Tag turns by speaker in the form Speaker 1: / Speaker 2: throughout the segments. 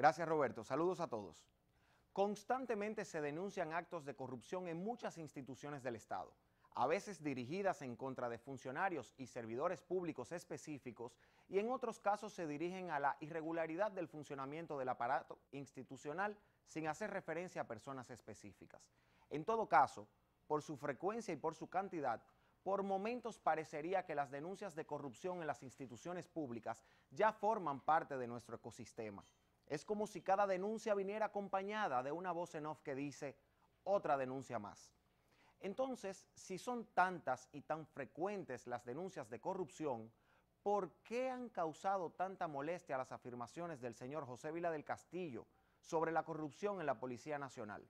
Speaker 1: Gracias, Roberto. Saludos a todos. Constantemente se denuncian actos de corrupción en muchas instituciones del Estado, a veces dirigidas en contra de funcionarios y servidores públicos específicos y en otros casos se dirigen a la irregularidad del funcionamiento del aparato institucional sin hacer referencia a personas específicas. En todo caso, por su frecuencia y por su cantidad, por momentos parecería que las denuncias de corrupción en las instituciones públicas ya forman parte de nuestro ecosistema. Es como si cada denuncia viniera acompañada de una voz en off que dice otra denuncia más. Entonces, si son tantas y tan frecuentes las denuncias de corrupción, ¿por qué han causado tanta molestia las afirmaciones del señor José Vila del Castillo sobre la corrupción en la Policía Nacional?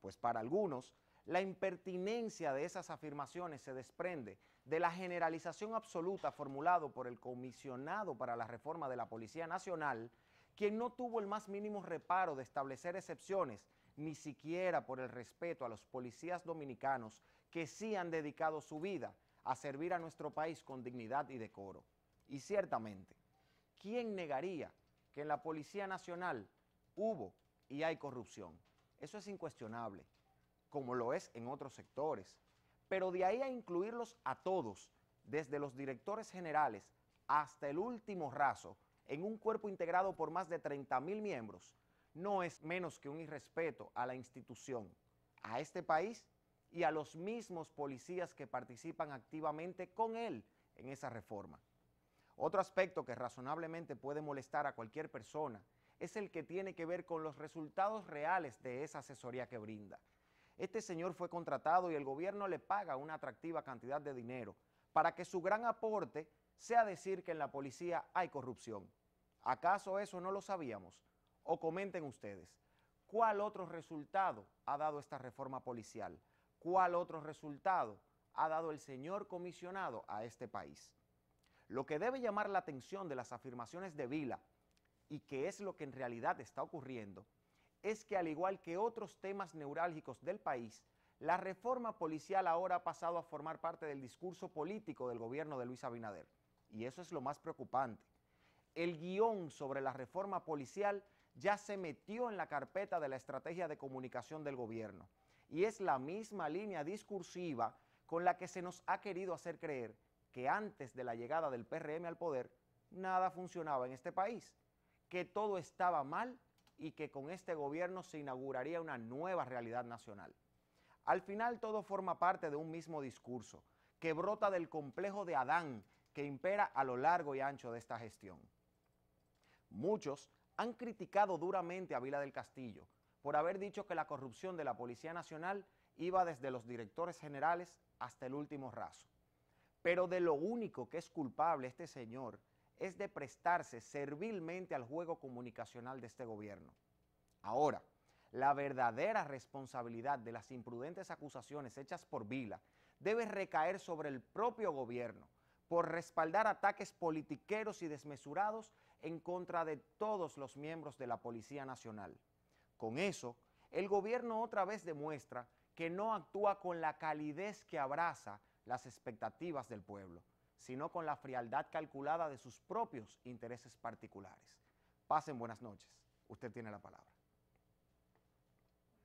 Speaker 1: Pues para algunos, la impertinencia de esas afirmaciones se desprende de la generalización absoluta formulada por el comisionado para la reforma de la Policía Nacional quien no tuvo el más mínimo reparo de establecer excepciones, ni siquiera por el respeto a los policías dominicanos que sí han dedicado su vida a servir a nuestro país con dignidad y decoro. Y ciertamente, ¿quién negaría que en la Policía Nacional hubo y hay corrupción? Eso es incuestionable, como lo es en otros sectores. Pero de ahí a incluirlos a todos, desde los directores generales hasta el último raso, en un cuerpo integrado por más de 30 mil miembros no es menos que un irrespeto a la institución, a este país y a los mismos policías que participan activamente con él en esa reforma. Otro aspecto que razonablemente puede molestar a cualquier persona es el que tiene que ver con los resultados reales de esa asesoría que brinda. Este señor fue contratado y el gobierno le paga una atractiva cantidad de dinero para que su gran aporte sea decir que en la policía hay corrupción. ¿Acaso eso no lo sabíamos? O comenten ustedes, ¿cuál otro resultado ha dado esta reforma policial? ¿Cuál otro resultado ha dado el señor comisionado a este país? Lo que debe llamar la atención de las afirmaciones de Vila y que es lo que en realidad está ocurriendo, es que al igual que otros temas neurálgicos del país, la reforma policial ahora ha pasado a formar parte del discurso político del gobierno de Luis Abinader. Y eso es lo más preocupante. El guión sobre la reforma policial ya se metió en la carpeta de la estrategia de comunicación del gobierno y es la misma línea discursiva con la que se nos ha querido hacer creer que antes de la llegada del PRM al poder nada funcionaba en este país, que todo estaba mal y que con este gobierno se inauguraría una nueva realidad nacional. Al final todo forma parte de un mismo discurso, que brota del complejo de Adán que impera a lo largo y ancho de esta gestión. Muchos han criticado duramente a Vila del Castillo por haber dicho que la corrupción de la Policía Nacional iba desde los directores generales hasta el último raso. Pero de lo único que es culpable este señor es de prestarse servilmente al juego comunicacional de este gobierno. Ahora, la verdadera responsabilidad de las imprudentes acusaciones hechas por Vila debe recaer sobre el propio gobierno, por respaldar ataques politiqueros y desmesurados en contra de todos los miembros de la Policía Nacional. Con eso, el gobierno otra vez demuestra que no actúa con la calidez que abraza las expectativas del pueblo, sino con la frialdad calculada de sus propios intereses particulares. Pasen buenas noches. Usted tiene la palabra.